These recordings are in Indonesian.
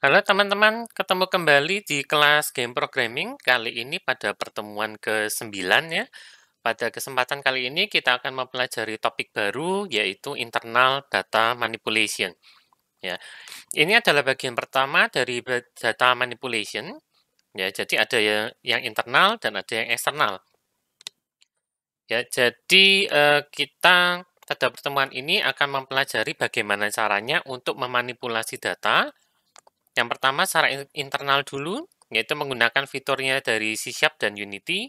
Halo teman-teman, ketemu kembali di kelas Game Programming kali ini pada pertemuan ke-9 ya. Pada kesempatan kali ini kita akan mempelajari topik baru yaitu internal data manipulation. Ya. Ini adalah bagian pertama dari data manipulation. Ya, jadi ada yang yang internal dan ada yang eksternal. Ya, jadi eh, kita pada pertemuan ini akan mempelajari bagaimana caranya untuk memanipulasi data yang pertama secara internal dulu, yaitu menggunakan fiturnya dari C Sharp dan Unity.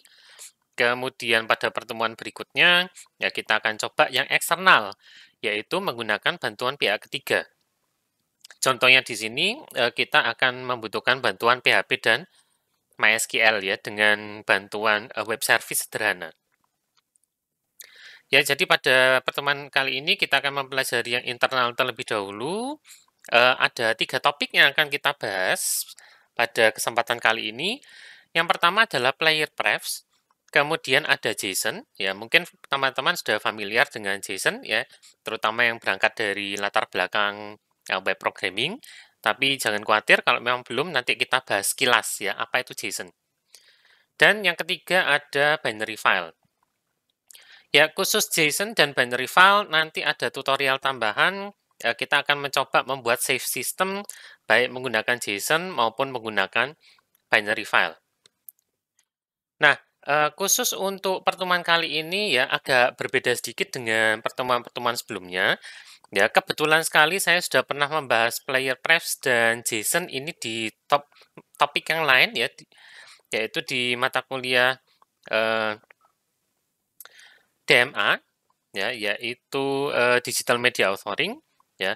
Kemudian pada pertemuan berikutnya, ya kita akan coba yang eksternal, yaitu menggunakan bantuan pihak ketiga. Contohnya di sini, eh, kita akan membutuhkan bantuan PHP dan MySQL ya, dengan bantuan eh, web service sederhana. Ya, jadi pada pertemuan kali ini kita akan mempelajari yang internal terlebih dahulu, uh, ada tiga topik yang akan kita bahas pada kesempatan kali ini. Yang pertama adalah player prefs, kemudian ada JSON. Ya, mungkin teman-teman sudah familiar dengan JSON ya, terutama yang berangkat dari latar belakang ya, web programming. Tapi jangan khawatir kalau memang belum nanti kita bahas kilas ya, apa itu JSON. Dan yang ketiga ada binary file. Ya, khusus JSON dan binary file nanti ada tutorial tambahan Eh, kita akan mencoba membuat save system baik menggunakan JSON maupun menggunakan binary file. Nah, eh, khusus untuk pertemuan kali ini ya agak berbeda sedikit dengan pertemuan-pertemuan sebelumnya. Ya, kebetulan sekali saya sudah pernah membahas player prefs dan JSON ini di top topik yang lain ya yaitu di mata kuliah eh, DMA ya yaitu eh, Digital Media Authoring ya.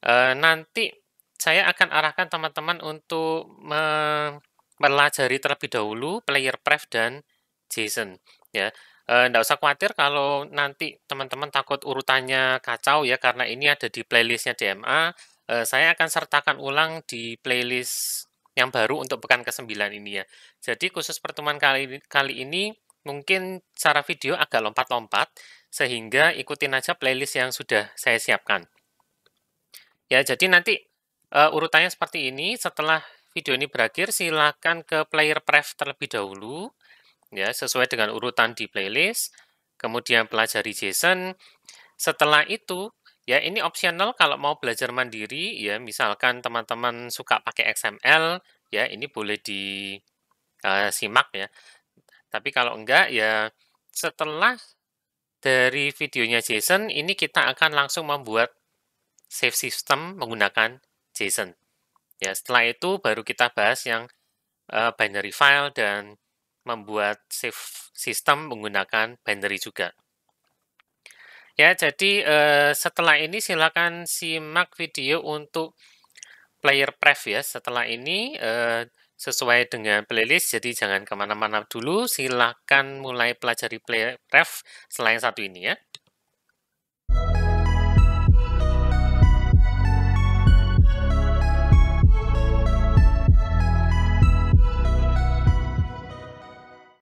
E, nanti saya akan arahkan teman-teman untuk mempelajari terlebih dahulu player pref dan JSON ya. Tidak eh, e, usah khawatir kalau nanti teman-teman takut urutannya kacau ya karena ini ada di playlistnya DMA. E, eh, saya akan sertakan ulang di playlist yang baru untuk pekan ke-9 ini ya. Jadi khusus pertemuan kali kali ini mungkin secara video agak lompat-lompat sehingga ikutin aja playlist yang sudah saya siapkan. Ya, jadi nanti uh, urutannya seperti ini. Setelah video ini berakhir, silakan ke player pref terlebih dahulu, ya sesuai dengan urutan di playlist. Kemudian pelajari JSON. Setelah itu, ya ini opsional kalau mau belajar mandiri, ya misalkan teman-teman suka pakai XML, ya ini boleh disimak eh, uh, ya. Tapi kalau enggak, ya setelah dari videonya Jason ini kita akan langsung membuat save system menggunakan JSON. Ya, setelah itu baru kita bahas yang uh, binary file dan membuat save system menggunakan binary juga. Ya, jadi uh, setelah ini silakan simak video untuk player pref ya. Setelah ini uh, sesuai dengan playlist, jadi jangan kemana-mana dulu. Silakan mulai pelajari player pref selain satu ini ya.